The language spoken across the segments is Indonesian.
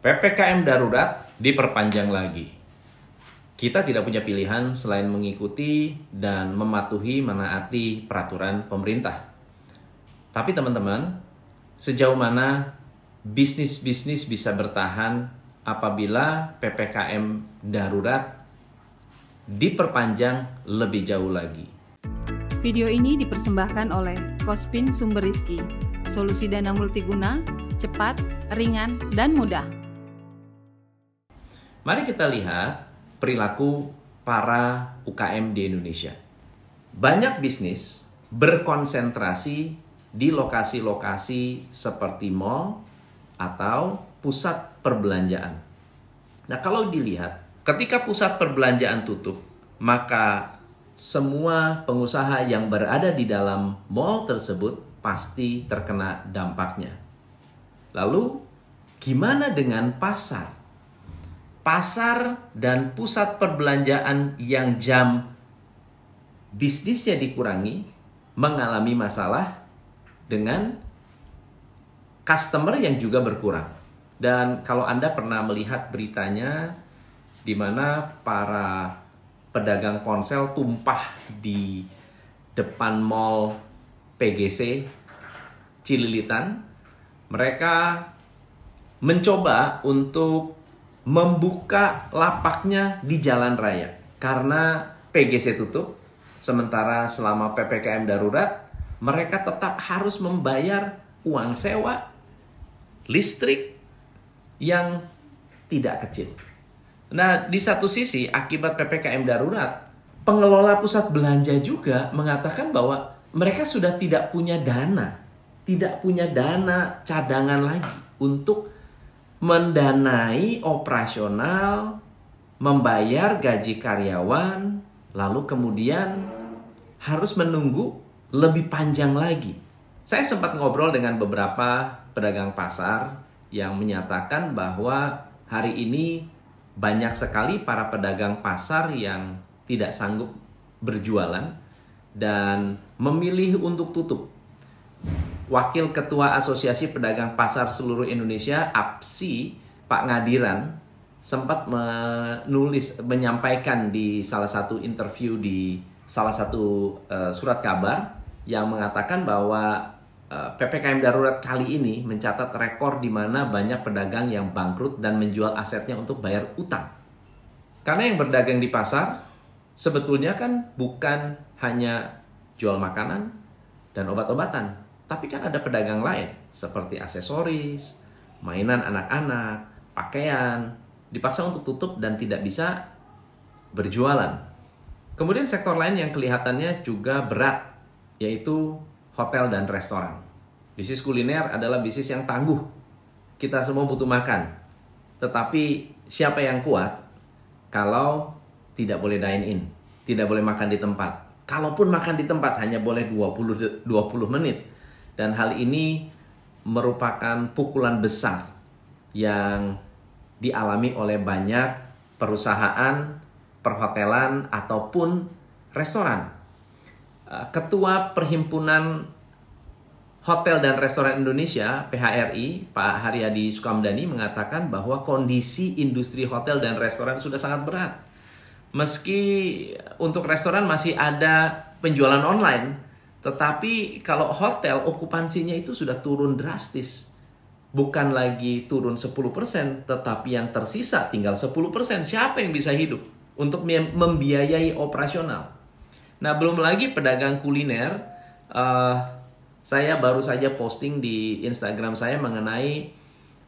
PPKM darurat diperpanjang lagi. Kita tidak punya pilihan selain mengikuti dan mematuhi menaati peraturan pemerintah. Tapi teman-teman, sejauh mana bisnis-bisnis bisa bertahan apabila PPKM darurat diperpanjang lebih jauh lagi? Video ini dipersembahkan oleh Kospin Sumber Rizki, solusi dana multiguna, cepat, ringan, dan mudah. Mari kita lihat perilaku para UKM di Indonesia. Banyak bisnis berkonsentrasi di lokasi-lokasi seperti mall atau pusat perbelanjaan. Nah, kalau dilihat, ketika pusat perbelanjaan tutup, maka semua pengusaha yang berada di dalam mall tersebut pasti terkena dampaknya. Lalu, gimana dengan pasar? pasar dan pusat perbelanjaan yang jam bisnisnya dikurangi mengalami masalah dengan customer yang juga berkurang. Dan kalau Anda pernah melihat beritanya di mana para pedagang ponsel tumpah di depan mall PGC Cililitan, mereka mencoba untuk membuka lapaknya di jalan raya karena PGC tutup sementara selama PPKM darurat mereka tetap harus membayar uang sewa listrik yang tidak kecil. Nah, di satu sisi akibat PPKM darurat, pengelola pusat belanja juga mengatakan bahwa mereka sudah tidak punya dana, tidak punya dana cadangan lagi untuk mendanai operasional, membayar gaji karyawan, lalu kemudian harus menunggu lebih panjang lagi. Saya sempat ngobrol dengan beberapa pedagang pasar yang menyatakan bahwa hari ini banyak sekali para pedagang pasar yang tidak sanggup berjualan dan memilih untuk tutup Wakil Ketua Asosiasi Pedagang Pasar Seluruh Indonesia APSI Pak Ngadiran sempat menulis menyampaikan di salah satu interview di salah satu uh, surat kabar yang mengatakan bahwa uh, eh, PPKM darurat kali ini mencatat rekor di mana banyak pedagang yang bangkrut dan menjual asetnya untuk bayar utang. Karena yang berdagang di pasar sebetulnya kan bukan hanya jual makanan dan obat-obatan, tapi kan ada pedagang lain seperti aksesoris, mainan anak-anak, pakaian, dipaksa untuk tutup dan tidak bisa berjualan. Kemudian sektor lain yang kelihatannya juga berat, yaitu hotel dan restoran. Bisnis kuliner adalah bisnis yang tangguh. Kita semua butuh makan. Tetapi siapa yang kuat kalau tidak boleh dine in, tidak boleh makan di tempat. Kalaupun makan di tempat hanya boleh 20 20 menit. Dan hal ini merupakan pukulan besar yang dialami oleh banyak perusahaan, perhotelan, ataupun restoran. Eh, Ketua Perhimpunan Hotel dan Restoran Indonesia (PHRI) Pak Haryadi Sukamdani mengatakan bahwa kondisi industri hotel dan restoran sudah sangat berat. Meski untuk restoran masih ada penjualan online, tetapi kalau hotel okupansinya itu sudah turun drastis. Bukan lagi turun 10%, tetapi yang tersisa tinggal 10%. Siapa yang bisa hidup untuk membiayai operasional? Nah, belum lagi pedagang kuliner. Uh, saya baru saja posting di Instagram saya mengenai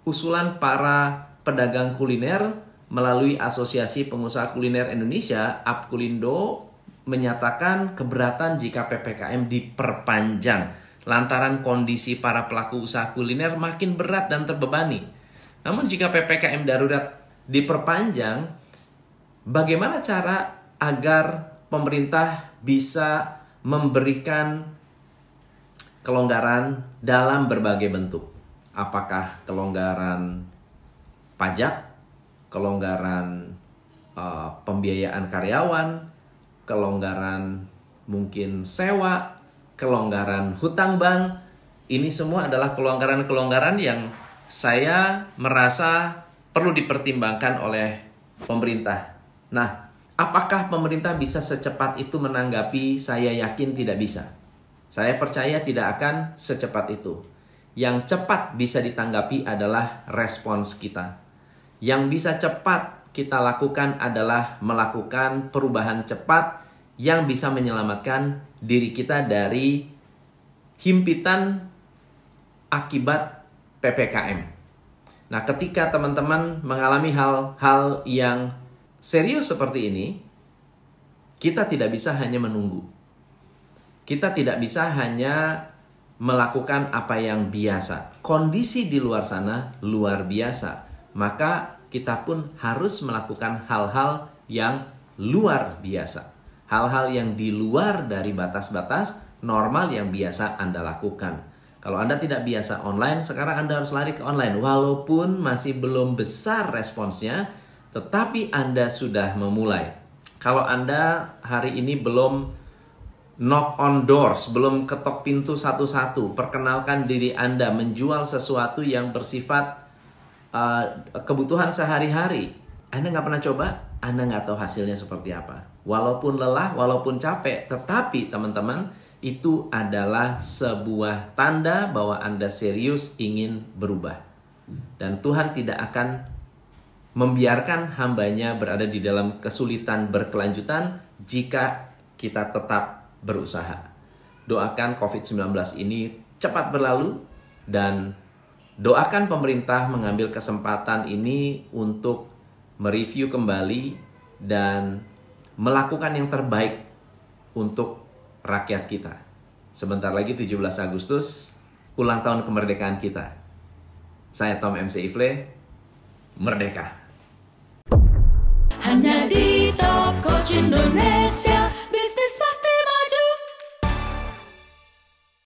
usulan para pedagang kuliner melalui Asosiasi Pengusaha Kuliner Indonesia, Apkulindo, menyatakan keberatan jika PPKM diperpanjang lantaran kondisi para pelaku usaha kuliner makin berat dan terbebani. Namun jika PPKM darurat diperpanjang, bagaimana cara agar pemerintah bisa memberikan kelonggaran dalam berbagai bentuk? Apakah kelonggaran pajak, kelonggaran uh, pembiayaan karyawan, kelonggaran mungkin sewa, kelonggaran hutang bank. Ini semua adalah kelonggaran-kelonggaran yang saya merasa perlu dipertimbangkan oleh pemerintah. Nah, apakah pemerintah bisa secepat itu menanggapi? Saya yakin tidak bisa. Saya percaya tidak akan secepat itu. Yang cepat bisa ditanggapi adalah respons kita. Yang bisa cepat kita lakukan adalah melakukan perubahan cepat yang bisa menyelamatkan diri kita dari himpitan akibat PPKM. Nah, ketika teman-teman mengalami hal-hal yang serius seperti ini, kita tidak bisa hanya menunggu. Kita tidak bisa hanya melakukan apa yang biasa. Kondisi di luar sana luar biasa. Maka kita pun harus melakukan hal-hal yang luar biasa. Hal-hal yang di luar dari batas-batas normal yang biasa Anda lakukan. Kalau Anda tidak biasa online, sekarang Anda harus lari ke online. Walaupun masih belum besar responsnya, tetapi Anda sudah memulai. Kalau Anda hari ini belum knock on doors, belum ketok pintu satu-satu, perkenalkan diri Anda menjual sesuatu yang bersifat Eh, kebutuhan sehari-hari. Anda nggak pernah coba, Anda nggak tahu hasilnya seperti apa. Walaupun lelah, walaupun capek, tetapi teman-teman itu adalah sebuah tanda bahwa Anda serius ingin berubah. Dan Tuhan tidak akan membiarkan hambanya berada di dalam kesulitan berkelanjutan jika kita tetap berusaha. Doakan COVID-19 ini cepat berlalu dan Doakan pemerintah mengambil kesempatan ini untuk mereview kembali dan melakukan yang terbaik untuk rakyat kita. Sebentar lagi 17 Agustus, ulang tahun kemerdekaan kita. Saya Tom MC Ifle, Merdeka! Hanya di Top Coach Indonesia.